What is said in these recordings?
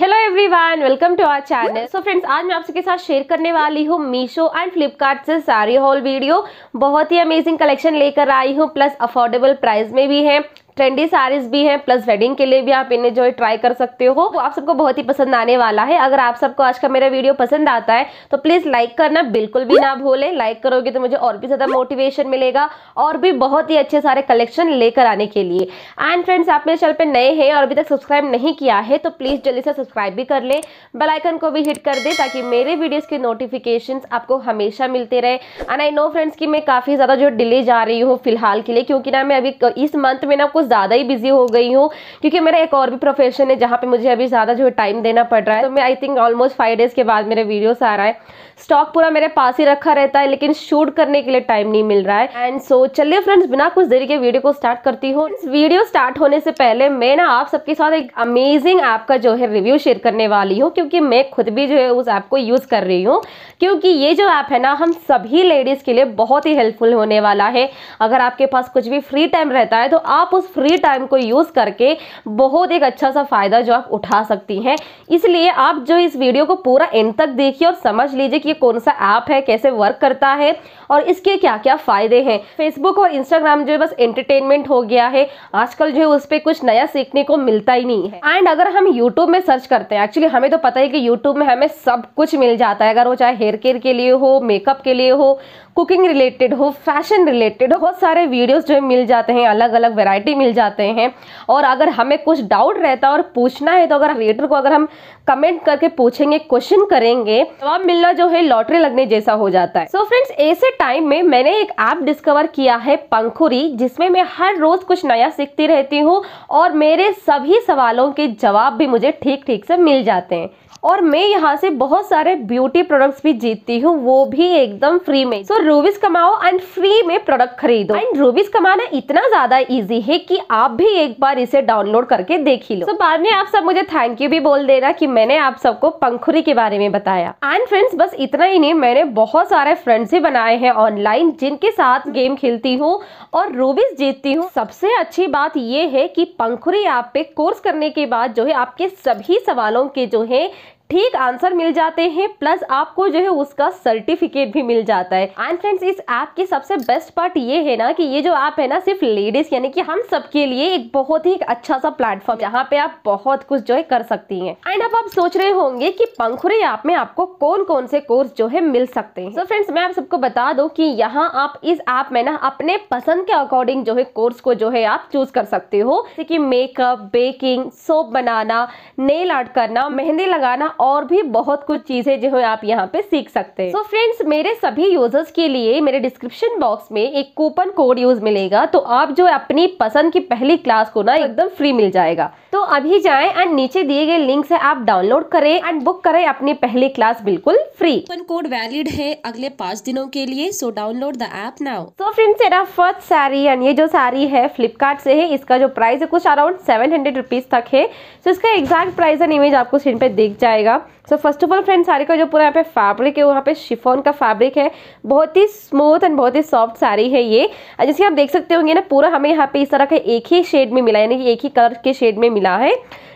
hello everyone welcome to our channel so friends आज मैं आप सबके साथ शेयर करने वाली हूँ मीशो एंड फ्लिपकार्ट से सारी हॉल वीडियो बहुत ही अमेजिंग कलेक्शन लेकर आई हूँ प्लस अफोर्डेबल प्राइस में भी है ट्रेंडी सारीज भी हैं प्लस वेडिंग के लिए भी आप इन्हें जो है ट्राई कर सकते हो तो आप सबको बहुत ही पसंद आने वाला है अगर आप सबको आज का मेरा वीडियो पसंद आता है तो प्लीज़ लाइक करना बिल्कुल भी ना भूलें लाइक करोगे तो मुझे और भी ज़्यादा मोटिवेशन मिलेगा और भी बहुत ही अच्छे सारे कलेक्शन लेकर आने के लिए एंड फ्रेंड्स आप मेरे चैनल पर नए हैं और अभी तक सब्सक्राइब नहीं किया है तो प्लीज़ जल्दी से सब्सक्राइब भी कर लें बेलाइकन को भी हिट कर दें ताकि मेरे वीडियोज़ के नोटिफिकेशन आपको हमेशा मिलते रहे एंड आई नो फ्रेंड्स की मैं काफ़ी ज़्यादा जो डिले जा रही हूँ फिलहाल के लिए क्योंकि ना मैं अभी इस मंथ में ना कुछ ज़्यादा ही बिजी हो गई हूँ क्योंकि मेरा एक और भी प्रोफेशन है जहाँ पे मुझे अभी ज़्यादा जो है टाइम देना पड़ रहा है तो मैं I think almost five days के बाद मेरे वीडियोस आ रहा है स्टॉक पूरा मेरे पास ही रखा रहता है लेकिन शूट करने के लिए टाइम नहीं मिल रहा है एंड सो so, चलिए फ्रेंड्स बिना कुछ देरी के वीडियो को स्टार्ट करती हूँ वीडियो स्टार्ट होने से पहले मैं ना आप सबके साथ एक अमेजिंग ऐप का जो है रिव्यू शेयर करने वाली हूँ क्योंकि मैं खुद भी जो है उस ऐप को यूज़ कर रही हूँ क्योंकि ये जो ऐप है ना हम सभी लेडीज़ के लिए बहुत ही हेल्पफुल होने वाला है अगर आपके पास कुछ भी फ्री टाइम रहता है तो आप उस फ्री टाइम को यूज़ करके बहुत एक अच्छा सा फ़ायदा जो आप उठा सकती हैं इसलिए आप जो इस वीडियो को पूरा एंड तक देखिए और समझ लीजिए कि ये कौन सा ऐप है कैसे वर्क करता है और इसके क्या क्या फ़ायदे हैं फेसबुक और इंस्टाग्राम जो है बस एंटरटेनमेंट हो गया है आजकल जो है उस पर कुछ नया सीखने को मिलता ही नहीं है एंड अगर हम यूट्यूब में सर्च करते हैं एक्चुअली हमें तो पता है कि यूट्यूब में हमें सब कुछ मिल जाता है अगर वो चाहे हेयर केयर के लिए हो मेकअप के लिए हो कुकिंग रिलेटेड हो फैशन रिलेटेड हो बहुत सारे वीडियोज जो है मिल जाते हैं अलग अलग वेराइटी मिल जाते हैं और अगर हमें कुछ डाउट रहता है और पूछना है तो अगर रीडर को अगर हम कमेंट करके पूछेंगे क्वेश्चन करेंगे तो आप मिलना जो है लॉटरी लगने जैसा हो जाता है सो फ्रेंड्स ऐसे टाइम में मैंने एक ऐप डिस्कवर किया है पंखुरी जिसमें मैं हर रोज कुछ नया सीखती रहती हूँ और मेरे सभी सवालों के जवाब भी मुझे ठीक ठीक से मिल जाते हैं और मैं यहाँ से बहुत सारे ब्यूटी प्रोडक्ट्स भी जीतती हूँ वो भी एकदम फ्री में सो so, रूबीज कमाओ एंड फ्री में प्रोडक्ट खरीदो एंड रूबीज कमाना इतना ज्यादा इजी है कि आप भी एक बार इसे डाउनलोड करके देख ही लो so, बाद में आप सब मुझे थैंक यू भी बोल देना की मैंने आप सबको पंखुरी के बारे में बताया एंड फ्रेंड्स बस इतना ही नहीं मैंने बहुत सारे फ्रेंड्स ही बनाए हैं ऑनलाइन जिनके साथ गेम खेलती हूँ और रूबीज जीतती हूँ सबसे अच्छी बात ये है की पंखुरी आप पे कोर्स करने के बाद जो है आपके सभी सवालों के जो है ठीक आंसर मिल जाते हैं प्लस आपको जो है उसका सर्टिफिकेट भी मिल जाता है एंड फ्रेंड्स इस ऐप की सबसे बेस्ट पार्ट ये है ना कि ये जो ऐप है ना सिर्फ लेडीज यानी कि हम सबके लिए एक बहुत ही एक अच्छा सा प्लेटफॉर्म जहाँ पे आप बहुत कुछ जो है कर सकती हैं एंड अब आप सोच रहे होंगे की पंखुरे ऐप में आपको कौन कौन से कोर्स जो है मिल सकते हैं तो so फ्रेंड्स मैं आप सबको बता दू की यहाँ आप इस ऐप में ना अपने पसंद के अकॉर्डिंग जो है कोर्स को जो है आप चूज कर सकते हो जैसे की मेकअप बेकिंग सोप बनाना नेल आर्ट करना मेहंदी लगाना और भी बहुत कुछ चीजें जो है आप यहाँ पे सीख सकते हैं सो फ्रेंड्स मेरे सभी यूजर्स के लिए मेरे डिस्क्रिप्शन बॉक्स में एक कूपन कोड यूज मिलेगा तो आप जो अपनी पसंद की पहली क्लास को ना एकदम फ्री मिल जाएगा तो अभी जाए एंड नीचे दिए गए लिंक से आप डाउनलोड करें एंड बुक करें अपनी पहली क्लास बिल्कुल फ्री कूपन कोड वैलिड है अगले पाँच दिनों के लिए so download the app now तो फ्रेंड्स मेरा फर्स्ट सारी एंड ये जो सारी है फ्लिपकार्ट से है इसका जो प्राइस है कुछ अराउंड सेवन हंड्रेड रुपीज तक है सो so, इसका एग्जैक्ट प्राइस एंड इमेज आपको स्क्रीन पे दिख जाएगा जाएगा so first of all friend sari का जो पूरा यहाँ पे फैब्रिक है वहाँ पे शिफोन का फैब्रिक है बहुत ही स्मूथ एंड बहुत ही सॉफ्ट साड़ी है ये जैसे आप देख सकते होंगे ना पूरा हमें यहाँ पे इस तरह का एक ही शेड में मिला यानी कि एक ही कलर के शेड में मिला है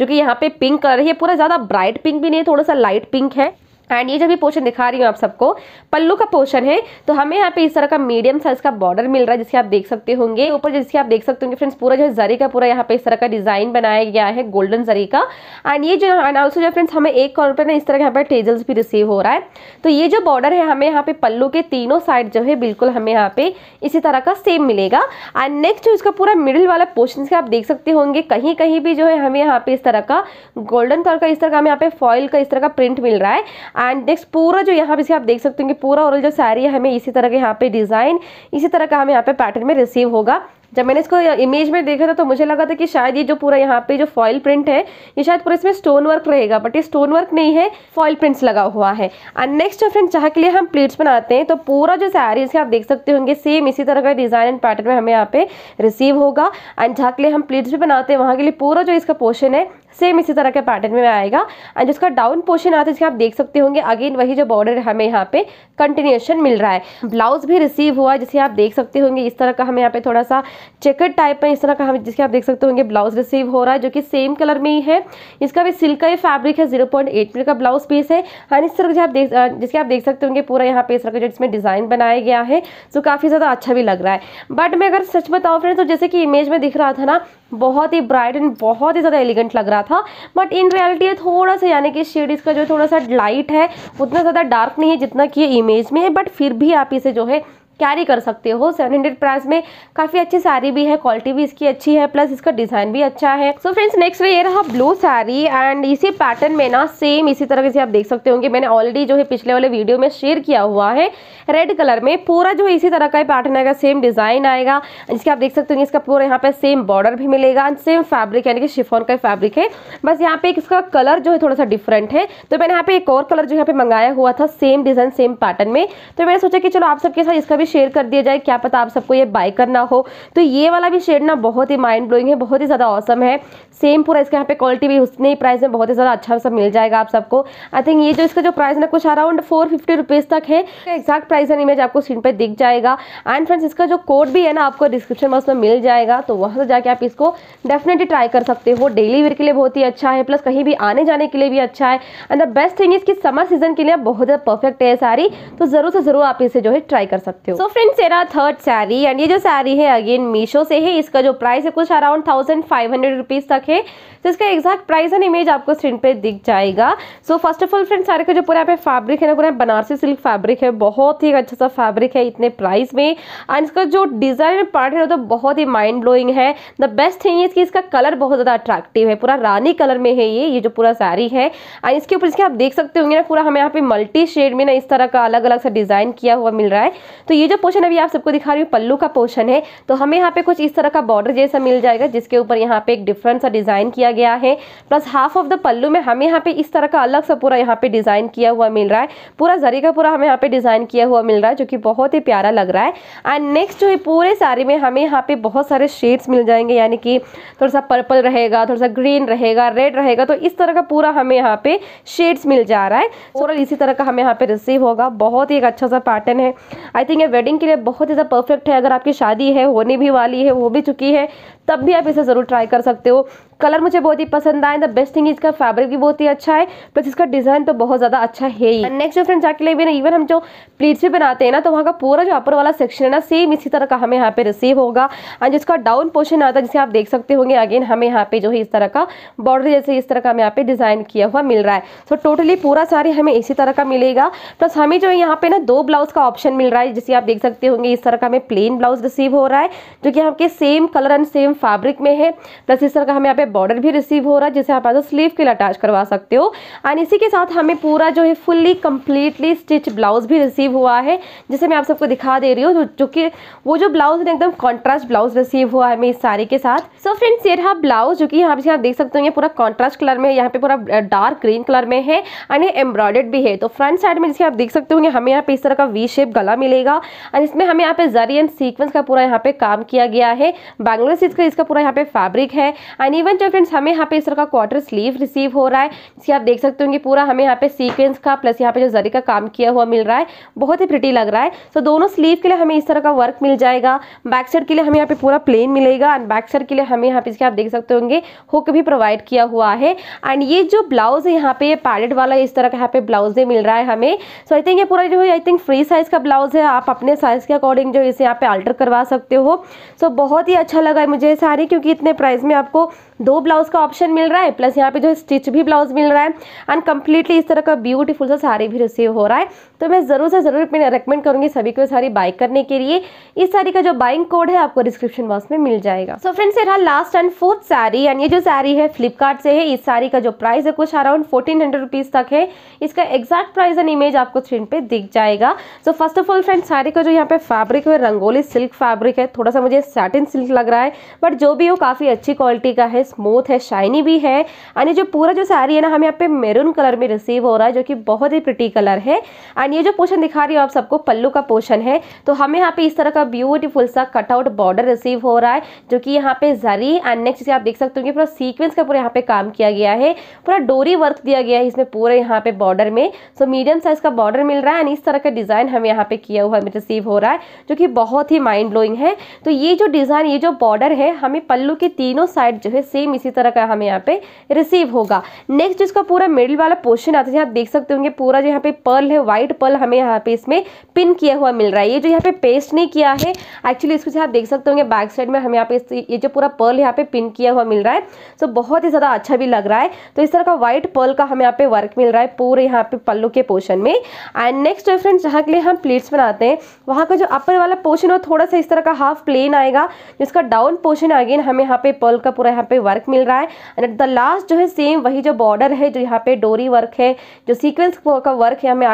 जो कि यहाँ पे पिंक कलर है पूरा ज़्यादा ब्राइट पिंक भी नहीं है थोड़ा सा लाइट पिंक है एंड ये जो भी पोर्शन दिखा रही हूँ आप सबको पल्लू का पोर्शन है तो हमें यहाँ पे इस तरह का मीडियम साइज का बॉर्डर मिल रहा है जिसे आप देख सकते होंगे ऊपर जिसके आप देख सकते होंगे फ्रेंड्स पूरा जो है जरी का पूरा यहाँ पे इस तरह का डिजाइन बनाया गया है गोल्डन जरी का एंड ये जो एंड ऑल्सो जो फ्रेंड्स हमें एक कॉर्नर पर ना इस तरह यहाँ पे टेजल्स भी रिसीव हो रहा है तो ये जो बॉर्डर है हमें यहाँ पे पल्लू के तीनों साइड जो है बिल्कुल हमें यहाँ पे इसी तरह का सेम मिलेगा एंड नेक्स्ट जो इसका पूरा मिडिल वाला पोर्शन से आप देख सकते होंगे कहीं कहीं भी जो है हमें यहाँ पे इस तरह का गोल्डन कलर का इस तरह का हमें यहाँ पे फॉइल का इस तरह का प्रिंट मिल रहा है एंड नेक्स्ट पूरा जो यहाँ पे से आप देख सकते कि पूरा ओरल जो साड़ी है हमें इसी तरह के यहाँ पे डिज़ाइन इसी तरह का हमें यहाँ पे पैटर्न में रिसीव होगा जब मैंने इसको इमेज में देखा था तो मुझे लगा था कि शायद ये जो पूरा यहाँ पे जो फॉइल प्रिंट है ये शायद पूरा इसमें स्टोन वर्क रहेगा बट ये स्टोन वर्क नहीं है फॉइल प्रिंट्स लगा हुआ है एंड नेक्स्ट फ्रेंड जहाँ के लिए हम प्लेट्स बनाते हैं तो पूरा जो सैरीज है आप देख सकते होंगे सेम इसी तरह का डिज़ाइन एंड पैटर्न में हमें यहाँ पे रिसीव होगा एंड जहाँ के लिए हम प्लेट्स भी बनाते हैं वहाँ के लिए पूरा जो इसका पोर्शन है सेम इसी तरह के पैटर्न में आएगा एंड जिसका डाउन पोर्शन आता है जिसके आप देख सकते होंगे अगेन वही जो बॉर्डर है हमें यहाँ पे कंटिन्यूएशन मिल रहा है ब्लाउज भी रिसीव हुआ जिसे आप देख सकते होंगे इस तरह का हमें यहाँ पे थोड़ा सा चेकट टाइप में इस तरह का हम जिसके आप देख सकते होंगे ब्लाउज रिसीव हो रहा है जो कि सेम कलर में ही है इसका भी सिल्क का ही फैब्रिक है जीरो पॉइंट एट मीटर का ब्लाउज पीस है एंड हाँ, इस तरह आप देख जिसके आप देख सकते होंगे पूरा यहाँ पे इस तरह का जो इसमें डिज़ाइन बनाया गया है सो तो काफ़ी ज़्यादा अच्छा भी लग रहा है बट मैं अगर सच बताऊँ फ्रेंड्स तो जैसे कि इमेज में दिख रहा था ना बहुत ही ब्राइट एंड बहुत ही ज़्यादा एलिगेंट लग रहा था बट इन रियलिटी थोड़ा सा यानी कि शेड इसका जो थोड़ा सा लाइट है उतना ज़्यादा डार्क नहीं है जितना कि इमेज में है बट फिर भी आप इसे जो है कैरी कर सकते हो सेवन हंड्रेड प्राइस में काफ़ी अच्छी साड़ी भी है क्वालिटी भी इसकी अच्छी है प्लस इसका डिज़ाइन भी अच्छा है सो फ्रेंड्स नेक्स्ट में ये रहा ब्लू साड़ी एंड इसी पैटर्न में ना सेम इसी तरह से आप देख सकते होंगे मैंने ऑलरेडी जो है पिछले वाले वीडियो में शेयर किया हुआ है रेड कलर में पूरा जो इसी तरह का पैटर्न आएगा सेम डिज़ाइन आएगा जिसके आप देख सकते होंगे इसका पूरा यहाँ पर सेम बॉर्डर भी मिलेगा एंड सेम फैब्रिक यानी कि शिफोन का फैब्रिक है बस यहाँ पे इसका कलर जो है थोड़ा सा डिफरेंट है तो मैंने यहाँ पे एक और कलर जो यहाँ पे मंगाया हुआ था सेम डिज़ाइन सेम पैटर्न में तो मैंने सोचा कि चलो आप सबके साथ इसका भी में शेयर कर दिया जाए क्या पता आप सबको ये बाय करना हो तो ये वाला भी शेड ना बहुत ही माइंड ब्लोइंग है बहुत ही ज़्यादा औसम है सेम पूरा इसके यहाँ पे क्वालिटी भी उतने ही प्राइस में बहुत ही ज़्यादा अच्छा सा मिल जाएगा आप सबको आई थिंक ये जो इसका जो प्राइस ना कुछ अराउंड फोर फिफ्टी रुपीज़ तक है एक्जैक्ट प्राइस एंड इमेज आपको स्क्रीन पर दिख जाएगा एंड फ्रेंड्स इसका जो कोड भी है ना आपको डिस्क्रिप्शन बॉक्स में मिल जाएगा तो वहाँ से जाके आप इसको डेफिनेटली ट्राई कर सकते हो डेली वेयर के लिए बहुत ही अच्छा है प्लस कहीं भी आने जाने के लिए भी अच्छा है एंड द बेस्ट थिंग इसकी समर सीजन के लिए बहुत ज़्यादा परफेक्ट है सारी तो ज़रूर से ज़रूर आप इसे जो है ट्राई कर सकते हो सो फ्रेंड्स ये थर्ड सैरी एंड ये जो सैरी है अगेन मीशो से है इसका जो प्राइस है कुछ around thousand five hundred rupees तक है तो इसका एग्जैक्ट प्राइस एंड इमेज आपको स्क्रीन पे दिख जाएगा so first of all friends सारे का जो पूरा यहाँ पे फैब्रिक है ना पूरा बनारसी सिल्क फैब्रिक है बहुत ही अच्छा सा फैब्रिक है इतने प्राइस में एंड इसका जो डिज़ाइन पार्ट है तो बहुत ही माइंड ब्लोइंग है द बेस्ट थिंग इसकी इसका कलर बहुत ज़्यादा अट्रैक्टिव है पूरा रानी कलर में है ये ये जो पूरा सारी है एंड इसके ऊपर इसके आप देख सकते होंगे ना पूरा हमें यहाँ पे मल्टी शेड में ना इस तरह का अलग अलग सा डिज़ाइन किया हुआ मिल रहा है तो ये जो पोर्शन अभी आप सबको दिखा रही हूँ पल्लू का पोर्शन है तो हमें यहाँ पे कुछ इस तरह का बॉर्डर जैसा मिल जाएगा जिसके ऊपर यहाँ पे एक डिफरेंट सा डिज़ाइन किया गया है plus half of the pallu में हमें यहाँ पे इस तरह का अलग सा पूरा यहाँ पे डिज़ाइन किया हुआ मिल रहा है पूरा जरी का पूरा हमें यहाँ पे डिज़ाइन किया हुआ मिल रहा है जो कि बहुत ही प्यारा लग रहा है एंड नेक्स्ट जो है पूरे साड़ी में हमें यहाँ पे बहुत सारे शेड्स मिल जाएंगे यानी कि थोड़ा सा पर्पल रहेगा थोड़ा सा ग्रीन रहेगा रेड रहेगा तो इस तरह का पूरा हमें यहाँ पे शेड्स मिल जा रहा है इसी तरह का हमें यहाँ पे रिसीव होगा बहुत ही एक अच्छा सा पैटर्न है आई थिंक ये वेडिंग के लिए बहुत ज़्यादा परफेक्ट है अगर आपकी शादी है होने भी वाली है हो भी चुकी है तब भी आप इसे ज़रूर ट्राई कर सकते हो कलर मुझे बहुत ही पसंद आए द बेस्ट थिंग इसका फैब्रिक भी बहुत ही अच्छा है प्लस इसका डिजाइन तो बहुत ज्यादा अच्छा है ही नेक्स्ट जो जाके लिए भी ना इवन हम जो प्लीट से बनाते हैं ना तो वहाँ का पूरा जो अपर वाला सेक्शन है ना सेम इसी तरह का हमें यहाँ पे रिसीव होगा एंड जिसका डाउन पोर्शन आता है जिसे आप देख सकते होंगे अगेन हमें यहाँ पे जो है इस तरह का बॉर्डर जैसे इस तरह का हमें यहाँ पे डिजाइन किया हुआ मिल रहा है सो टोटली पूरा सारी हमें इसी तरह का मिलेगा प्लस हमें जो यहाँ पे ना दो ब्लाउज का ऑप्शन मिल रहा है जिसे आप देख सकते होंगे इस तरह का हमें प्लेन ब्लाउज रिसीव हो रहा है जो कि आपके same colour and same fabric में है प्लस इस तरह का हमें यहाँ पे बॉर्डर भी रिसीव हो रहा है जिसे आप एज अ स्लीव के लिए अटैच करवा सकते हो एंड इसी के साथ हमें पूरा जो है फुल्ली कम्प्लीटली स्टिच ब्लाउज भी रिसीव हुआ है जिसे मैं आप सबको दिखा दे रही हूँ जो, कि वो जो ब्लाउज है एकदम कॉन्ट्रास्ट ब्लाउज रिसीव हुआ है हमें इस साड़ी के साथ सो फ्रेंड्स ये रहा ब्लाउज जो कि यहाँ पे आप देख सकते हो पूरा कॉन्ट्रास्ट कलर में यहाँ पे पूरा डार्क ग्रीन कलर में है एंड ये एम्ब्रॉयडेड भी है तो फ्रंट साइड में जिसे आप देख सकते होंगे हमें यहाँ पे इस तरह का वी शेप गला मिलेगा एंड इसमें हमें यहाँ पे जरी एंड सीक्वेंस का पूरा यहाँ पे काम किया गया है बैंगलोर सीज का इसका पूरा यहाँ पे फैब्रिक है एंड इवन तो जो फ्रेंड्स हमें यहाँ पे इस तरह का क्वार्टर स्लीव रिसीव हो रहा है जिसे आप देख सकते होंगे पूरा हमें यहाँ पे सीक्वेंस का प्लस यहाँ पे जो जरी का काम किया हुआ मिल रहा है बहुत ही प्रिटी लग रहा है सो दोनों स्लीव के लिए हमें इस तरह का वर्क मिल जाएगा बैक साइड के लिए हमें यहाँ पे पूरा प्लेन मिलेगा एंड बैक साइड के लिए हमें यहाँ पे इसके आप देख सकते होंगे हुक भी प्रोवाइड किया हुआ है एंड ये जो ब्लाउज है यहाँ पे पैलेट वाला इस तरह का यहाँ पे ब्लाउज मिल रहा है हमें सो आई थिंक ये पूरा जो है आई थिंक फ्री साइज का ब्लाउज है आप अपने साइज के अकॉर्डिंग जो इसे यहाँ पे अल्टर करवा सकते हो सो बहुत ही अच्छा लगा है मुझे सारी क्योंकि इतने प्राइस में आपको दो ब्लाउज का ऑप्शन मिल रहा है प्लस यहाँ पे जो स्टिच भी ब्लाउज मिल रहा है एंड कम्प्लीटली इस तरह का ब्यूटीफुल सा साड़ी भी रिसीव हो रहा है तो मैं ज़रूर से ज़रूर रिकमेंड करूंगी सभी को साड़ी बाई करने के लिए इस साड़ी का जो बाइंग कोड है आपको डिस्क्रिप्शन बॉक्स में मिल जाएगा सो फ्रेंड्स ये रहा last and fourth sari and ये जो साड़ी है फ्लिपकार्ट से है इस साड़ी का जो प्राइस है कुछ अराउंड फोर्टीन हंड्रेड रुपीज़ तक है इसका एग्जैक्ट प्राइस एंड इमेज आपको स्क्रीन पे दिख जाएगा so first of all friends sari का जो यहाँ पे फैब्रिक है रंगोली सिल्क फैब्रिक है थोड़ा सा मुझे सैटिन सिल्क लग रहा है बट जो भी हो काफ़ी अच्छी क्वालिटी का है स्मूथ है शाइनी भी है एंड ये जो पूरा जो साड़ी है ना हमें यहाँ पे मेरून कलर में रिसीव हो रहा है जो कि बहुत ही प्रिटी कलर है एंड ये जो पोर्शन दिखा रही हूँ आप सबको पल्लू का पोर्शन है तो हमें यहाँ पे इस तरह का ब्यूटीफुल सा कटआउट बॉर्डर रिसीव हो रहा है जो कि यहाँ पे जरी एंड नेक्स्ट आप देख सकते हो कि पूरा सीक्वेंस का पूरा यहाँ पे काम किया गया है पूरा डोरी वर्क दिया गया है इसमें पूरे यहाँ पे बॉर्डर में सो मीडियम साइज का बॉर्डर मिल रहा है एंड इस तरह का डिज़ाइन हमें यहाँ पे किया हुआ हमें रिसीव हो रहा है जो कि बहुत ही माइंड ब्लोइंग है तो ये जो डिज़ाइन ये जो बॉर्डर है हमें पल्लू के तीनों साइड जो है सेम सेम इसी तरह का हमें यहाँ पे रिसीव होगा नेक्स्ट इसका पूरा मिडिल वाला पोर्शन आता है जहाँ देख सकते होंगे पूरा जो यहाँ पे पर्ल है व्हाइट पर्ल हमें यहाँ पे इसमें पिन किया हुआ मिल रहा है ये जो यहाँ पे पेस्ट नहीं किया है एक्चुअली इसको आप देख सकते होंगे बैक साइड में हमें यहाँ पे ये जो पूरा पर्ल यहाँ पे पिन किया हुआ मिल रहा है सो बहुत ही ज़्यादा अच्छा भी लग रहा है तो इस तरह का व्हाइट पर्ल का हमें यहाँ पे वर्क मिल रहा है पूरे यहाँ पे पल्लू के पोर्शन में एंड नेक्स्ट फ्रेंड्स जहाँ के लिए हम प्लेट्स बनाते हैं वहाँ का जो अपर वाला पोर्शन है थोड़ा सा इस तरह का हाफ प्लेन आएगा जिसका डाउन पोर्शन अगेन हमें यहाँ पे पर्ल का पूरा यहाँ पे वर्क वर्क मिल रहा है एंड एट द लास्ट जो है सेम वही जो बॉर्डर है जो यहाँ पे डोरी वर्क है जो सीक्वेंस का वर्क है हमें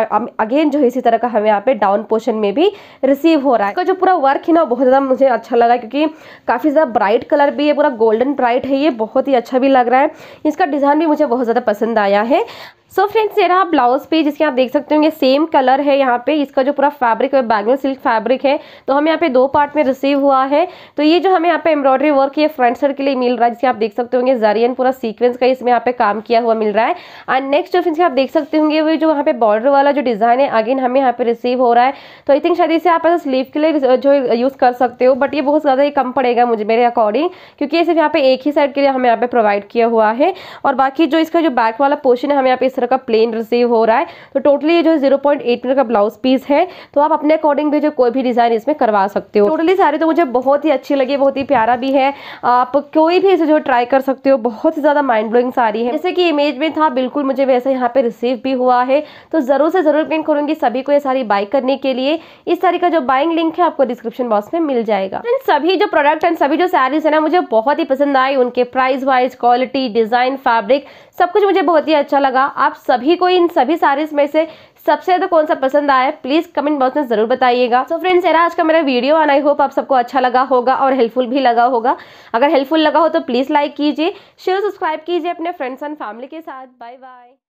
अगेन जो है इसी तरह का हमें यहाँ पे डाउन पोर्शन में भी रिसीव हो रहा है इसका जो पूरा वर्क है ना बहुत ज़्यादा मुझे अच्छा लगा क्योंकि काफ़ी ज़्यादा ब्राइट कलर भी है पूरा गोल्डन ब्राइट है ये बहुत ही अच्छा भी लग रहा है इसका डिज़ाइन भी मुझे बहुत ज़्यादा पसंद आया है सो फ्रेंड्स ये रहा ब्लाउज पे जिसके आप देख सकते होंगे सेम कलर है यहाँ पे इसका जो पूरा फैब्रिक है बैगन सिल्क फैब्रिक है तो हमें यहाँ पे दो पार्ट में रिसीव हुआ है तो ये जो हमें यहाँ पे एम्ब्रॉयडरी वर्क ये फ्रंट साइड के लिए मिल रहा है जिसके आप देख सकते होंगे जरियन पूरा सीक्वेंस का इसमें यहाँ पे काम किया हुआ मिल रहा है एंड नेक्स्ट जो फ्रेंड्स आप देख सकते होंगे वो जो यहाँ पे बॉर्डर वाला जो डिजाइन है अगेन हमें यहाँ पे रिसीव हो रहा है तो आई थिंक शायद इसे आप स्लीव के लिए जो यूज़ कर सकते हो बट ये बहुत ज़्यादा ही कम पड़ेगा मुझे मेरे अकॉर्डिंग क्योंकि ये सिर्फ यहाँ पे एक ही साइड के लिए हमें यहाँ पे प्रोवाइड किया हुआ है और बाकी जो इसका जो बैक वाला पोर्शन है हमें यहाँ पे इस तरह का प्लेन रिसीव हो रहा है तो टोटली ये जो है जीरो मीटर का ब्लाउज पीस है तो आप अपने अकॉर्डिंग भी जो कोई भी डिज़ाइन इसमें करवा सकते हो टोटली सारी तो मुझे बहुत ही अच्छी लगी बहुत ही प्यारा भी है आप कोई भी इसे जो ट्राई कर सकते हो बहुत ही ज़्यादा माइंड ब्लोइंग सारी है जैसे कि इमेज में था बिल्कुल मुझे वैसे यहाँ पे रिसीव भी हुआ है तो ज़रूर से ज़रूर पिन करूंगी सभी को ये सारी बाय करने के लिए इस सारी का जो बाइंग लिंक है आपको डिस्क्रिप्शन बॉक्स में मिल जाएगा एंड सभी जो प्रोडक्ट एंड सभी जो सैरीज है ना मुझे बहुत ही पसंद आई उनके price wise quality design fabric सब कुछ मुझे बहुत ही अच्छा लगा आप सभी को इन सभी सारीज में से सबसे ज़्यादा कौन सा पसंद आया प्लीज़ कमेंट बॉक्स में ज़रूर बताइएगा तो फ्रेंड्स यार आज का मेरा वीडियो एंड आई होप आप सबको अच्छा लगा होगा और हेल्पफुल भी लगा होगा अगर हेल्पफुल लगा हो तो प्लीज़ लाइक कीजिए शेयर सब्सक्राइब कीजिए अपने फ्रेंड्स एंड फैमिली के साथ बाय बाय